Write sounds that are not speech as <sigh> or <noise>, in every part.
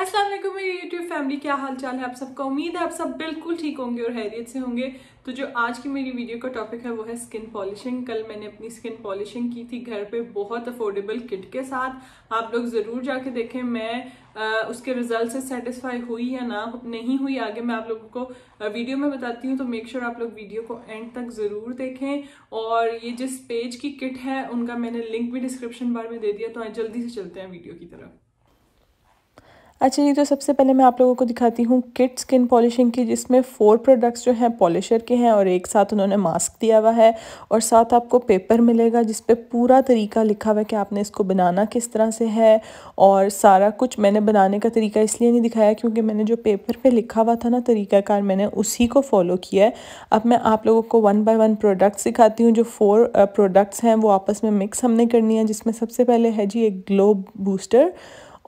असलम मेरी YouTube family क्या हाल चाल है आप सबका उम्मीद है आप सब बिल्कुल ठीक होंगे और हैरियत से होंगे तो जो आज की मेरी वीडियो का टॉपिक है वो है स्किन पॉलिशिंग कल मैंने अपनी स्किन पॉलिशिंग की थी घर पे बहुत अफोर्डेबल किट के साथ आप लोग ज़रूर जाके देखें मैं आ, उसके रिजल्ट से सेटिस्फाई हुई या ना नहीं हुई आगे मैं आप लोगों को वीडियो में बताती हूँ तो मेक श्योर sure आप लोग वीडियो को एंड तक ज़रूर देखें और ये जिस पेज की किट है उनका मैंने लिंक भी डिस्क्रिप्शन बार में दे दिया तो जल्दी से चलते हैं वीडियो की तरफ अच्छा ये तो सबसे पहले मैं आप लोगों को दिखाती हूँ किट स्किन पॉलिशिंग की जिसमें फोर प्रोडक्ट्स जो हैं पॉलिशर के हैं और एक साथ उन्होंने मास्क दिया हुआ है और साथ आपको पेपर मिलेगा जिस पे पूरा तरीका लिखा हुआ है कि आपने इसको बनाना किस तरह से है और सारा कुछ मैंने बनाने का तरीका इसलिए नहीं दिखाया क्योंकि मैंने जो पेपर पर पे लिखा हुआ था ना तरीकाकार मैंने उसी को फॉलो किया है अब मैं आप लोगों को वन बाई वन प्रोडक्ट्स दिखाती हूँ जो फोर प्रोडक्ट्स हैं वो आपस में मिक्स हमने करनी है जिसमें सबसे पहले है जी एक ग्लोब बूस्टर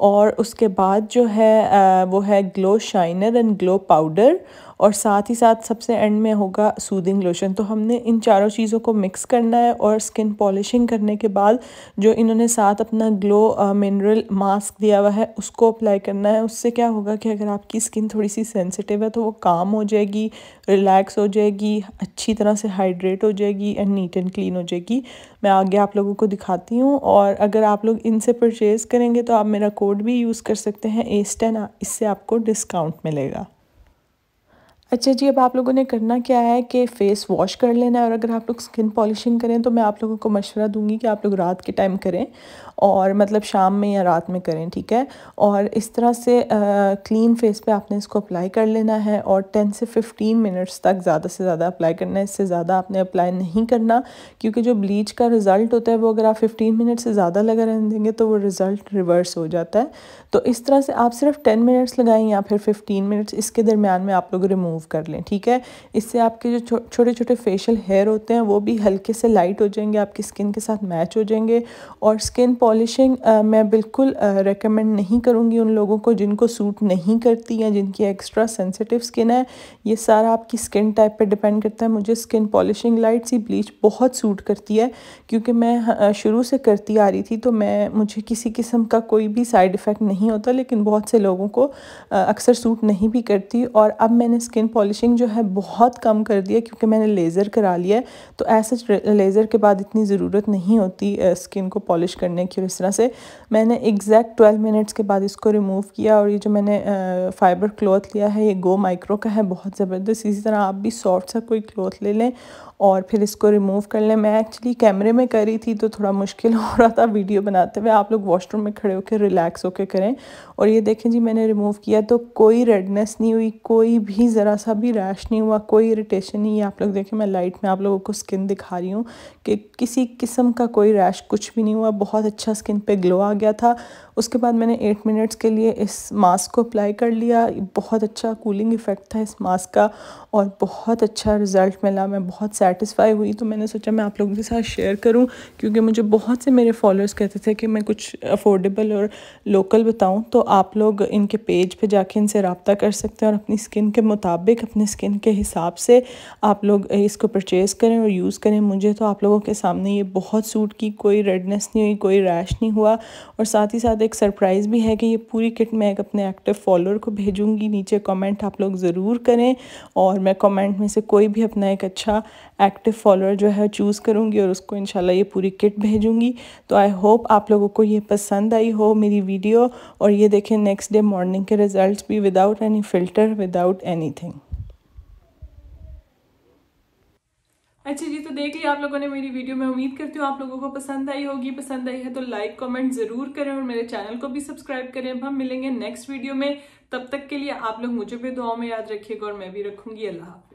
और उसके बाद जो है वो है glow shiner and glow powder और साथ ही साथ सबसे एंड में होगा सूदिंग लोशन तो हमने इन चारों चीज़ों को मिक्स करना है और स्किन पॉलिशिंग करने के बाद जो इन्होंने साथ अपना ग्लो मिनरल मास्क दिया हुआ है उसको अप्लाई करना है उससे क्या होगा कि अगर आपकी स्किन थोड़ी सी सेंसिटिव है तो वो काम हो जाएगी रिलैक्स हो जाएगी अच्छी तरह से हाइड्रेट हो जाएगी एंड नीट एंड क्लीन हो जाएगी मैं आगे आप लोगों को दिखाती हूँ और अगर आप लोग इनसे परचेज़ करेंगे तो आप मेरा कोड भी यूज़ कर सकते हैं एस इससे आपको डिस्काउंट मिलेगा अच्छा जी अब आप लोगों ने करना क्या है कि फ़ेस वॉश कर लेना है और अगर आप लोग स्किन पॉलिशिंग करें तो मैं आप लोगों को मशवरा दूंगी कि आप लोग रात के टाइम करें और मतलब शाम में या रात में करें ठीक है और इस तरह से क्लीन फेस पे आपने इसको अप्लाई कर लेना है और 10 से 15 मिनट्स तक ज़्यादा से ज़्यादा अप्लाई करना है इससे ज़्यादा आपने अप्लाई नहीं करना क्योंकि जो ब्लीच का रिज़ल्ट होता है वो अगर आप फिफ्टीन मिनट से ज़्यादा लगा रहने देंगे तो वो रिज़ल्ट रिवर्स हो जाता है तो इस तरह से आप सिर्फ टेन मिनट्स लगाएँ या फिर फिफ्टीन मिनट्स इसके दरमियान में आप लोग रिमूव रिमूव कर लें ठीक है इससे आपके जो छोटे छोटे फेशियल हेयर होते हैं वो भी हल्के से लाइट हो जाएंगे आपकी स्किन के साथ मैच हो जाएंगे और स्किन पॉलिशिंग मैं बिल्कुल रिकमेंड नहीं करूँगी उन लोगों को जिनको सूट नहीं करती या जिनकी एक्स्ट्रा सेंसिटिव स्किन है ये सारा आपकी स्किन टाइप पर डिपेंड करता है मुझे स्किन पॉलिशिंग लाइट सी ब्लीच बहुत सूट करती है क्योंकि मैं शुरू से करती आ रही थी तो मैं मुझे किसी किस्म का कोई भी साइड इफ़ेक्ट नहीं होता लेकिन बहुत से लोगों को अक्सर सूट नहीं भी करती और अब मैंने स्किन पॉलिशिंग जो है बहुत कम कर दी है क्योंकि मैंने लेज़र करा लिया है तो ऐसे लेज़र के बाद इतनी ज़रूरत नहीं होती स्किन को पॉलिश करने की और इस तरह से मैंने एग्जैक्ट ट्वेल्व मिनट्स के बाद इसको रिमूव किया और ये जो मैंने फ़ाइबर क्लॉथ लिया है ये गो माइक्रो का है बहुत ज़बरदस्त इसी तरह आप भी सॉफ्ट सा कोई क्लॉथ ले लें और फिर इसको रिमूव कर लें मैं एक्चुअली कैमरे में करी थी तो थोड़ा मुश्किल <laughs> हो रहा था वीडियो बनाते हुए आप लोग वॉशरूम में खड़े होकर रिलैक्स होकर करें और ये देखें जी मैंने रिमूव किया तो कोई रेडनेस नहीं हुई कोई भी ज़रा सा भी रैश नहीं हुआ कोई इरिटेशन नहीं है आप लोग देखें मैं लाइट में आप लोगों को स्किन दिखा रही हूँ कि किसी किस्म का कोई रैश कुछ भी नहीं हुआ बहुत अच्छा स्किन पे ग्लो आ गया था उसके बाद मैंने एट मिनट्स के लिए इस मास्क को अप्लाई कर लिया बहुत अच्छा कूलिंग इफ़ेक्ट था इस मास्क का और बहुत अच्छा रिज़ल्ट मिला मैं बहुत सेटिस्फाई हुई तो मैंने सोचा मैं आप लोगों के साथ शेयर करूँ क्योंकि मुझे बहुत से मेरे फॉलोअर्स कहते थे कि मैं कुछ अफोर्डेबल और लोकल बताऊँ तो आप लोग इनके पेज पर पे जाके इनसे रबता कर सकते हैं और अपनी स्किन के मुताबिक मुताबिक अपने स्किन के हिसाब से आप लोग इसको परचेज़ करें और यूज़ करें मुझे तो आप लोगों के सामने ये बहुत सूट की कोई रेडनेस नहीं हुई कोई रैश नहीं हुआ और साथ ही साथ एक सरप्राइज़ भी है कि ये पूरी किट मैं एक अपने एक्टिव फॉलोअर को भेजूँगी नीचे कॉमेंट आप लोग ज़रूर करें और मैं कॉमेंट में से कोई भी अपना एक अच्छा एक्टिव फॉलोअर जो है चूज़ करूँगी और उसको इनशाला ये पूरी किट भेजूँगी तो आई होप आप लोगों को ये पसंद आई हो मेरी वीडियो और ये देखें नेक्स्ट डे मॉर्निंग के रिज़ल्ट भी without any filter without any अच्छा जी तो देख लिया आप लोगों ने मेरी वीडियो में उम्मीद करती हूँ आप लोगों को पसंद आई होगी पसंद आई है तो लाइक कमेंट जरूर करें और मेरे चैनल को भी सब्सक्राइब करें अब हम मिलेंगे नेक्स्ट वीडियो में तब तक के लिए आप लोग मुझे भी दुआ में याद रखिएगा और मैं भी रखूंगी अल्लाह